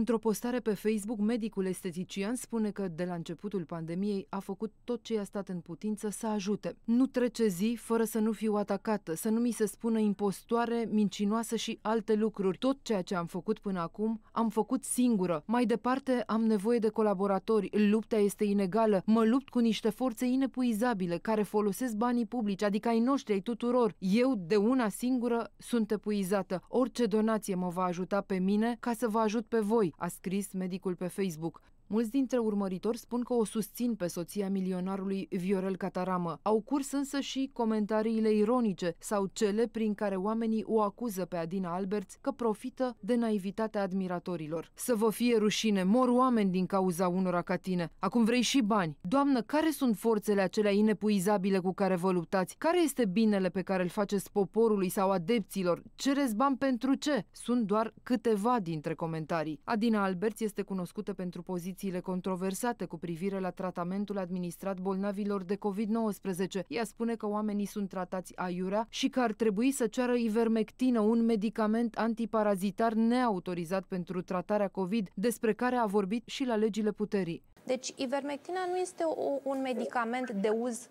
Într-o postare pe Facebook, medicul estetician spune că de la începutul pandemiei a făcut tot ce i-a stat în putință să ajute. Nu trece zi fără să nu fiu atacată, să nu mi se spună impostoare, mincinoasă și alte lucruri. Tot ceea ce am făcut până acum, am făcut singură. Mai departe, am nevoie de colaboratori. Lupta este inegală. Mă lupt cu niște forțe inepuizabile care folosesc banii publici, adică ai noștri, ai tuturor. Eu, de una singură, sunt epuizată. Orice donație mă va ajuta pe mine ca să vă ajut pe voi a scris medicul pe Facebook. Mulți dintre urmăritori spun că o susțin pe soția milionarului Viorel Cataramă. Au curs însă și comentariile ironice sau cele prin care oamenii o acuză pe Adina Alberts că profită de naivitatea admiratorilor. Să vă fie rușine, mor oameni din cauza unora ca tine. Acum vrei și bani. Doamnă, care sunt forțele acelea inepuizabile cu care vă luptați? Care este binele pe care îl faceți poporului sau adepților? Cereți bani pentru ce? Sunt doar câteva dintre comentarii. Adina Alberts este cunoscută pentru poziția pozițiile controversate cu privire la tratamentul administrat bolnavilor de COVID-19. Ea spune că oamenii sunt tratați aiurea și că ar trebui să ceară ivermectină, un medicament antiparazitar neautorizat pentru tratarea COVID, despre care a vorbit și la legile puterii. Deci ivermectina nu este o, un medicament de uz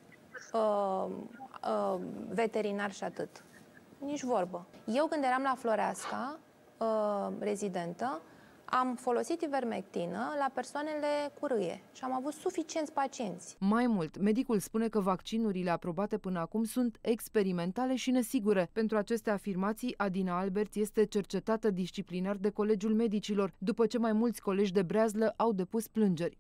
uh, uh, veterinar și atât. Nici vorbă. Eu când eram la Floreasca, uh, rezidentă, am folosit ivermectină la persoanele cu râie și am avut suficienți pacienți. Mai mult, medicul spune că vaccinurile aprobate până acum sunt experimentale și nesigure. Pentru aceste afirmații, Adina Albert este cercetată disciplinar de Colegiul Medicilor, după ce mai mulți colegi de breazlă au depus plângeri.